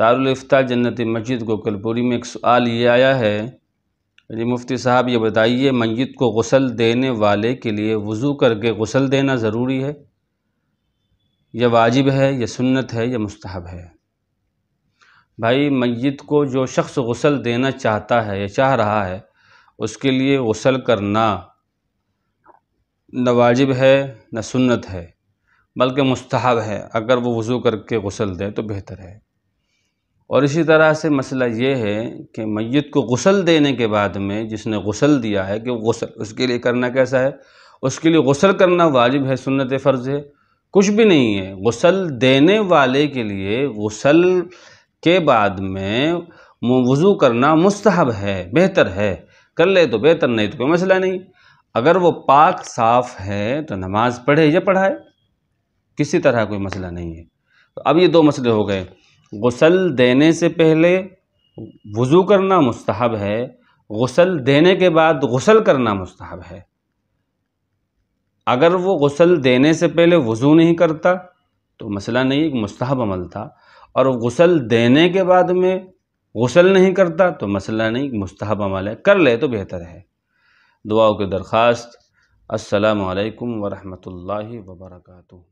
दारुलफ्ता जन्नत मस्जिद गोकलपुरी में एक सवाल ये आया है जी मुफ्ती साहब ये बताइए मैत को गसल देने वाले के लिए वज़ू करके गसल देना ज़रूरी है यह वाजिब है यह सुन्नत है यह मुस्तहब है भाई मैत को जो शख्स गसल देना चाहता है या चाह रहा है उसके लिए गसल करना न वाजिब है न सुन्नत है बल्कि मुस्तहब है अगर वो वज़ू करके गसल दे तो बेहतर है और इसी तरह से मसला ये है कि मैत को गसल देने के बाद में जिसने गसल दिया है कि गसल उसके लिए करना कैसा है उसके लिए गसल करना वाजिब है सुन्नत फ़र्ज़ है कुछ भी नहीं है गसल देने वाले के लिए गसल के बाद में वज़ू करना मुस्तहब है बेहतर है कर ले तो बेहतर नहीं तो कोई मसला नहीं अगर वो पाक साफ़ है तो नमाज़ पढ़े या पढ़ाए किसी तरह कोई मसला नहीं है तो अब ये दो मसले हो गए गसल देने से पहले वज़ू करना मुस्तहब है गसल देने के बाद गसल करना मुस्तहब है अगर वो गसल देने से पहले वज़ू नहीं करता तो मसला नहीं एक मुस्तहब अमल था और गसल देने के बाद में गसल नहीं करता तो मसला नहीं मुस्तहब अमल है कर ले तो बेहतर है दुआओं की दरख्वास्त असलकम वरहमल वर्का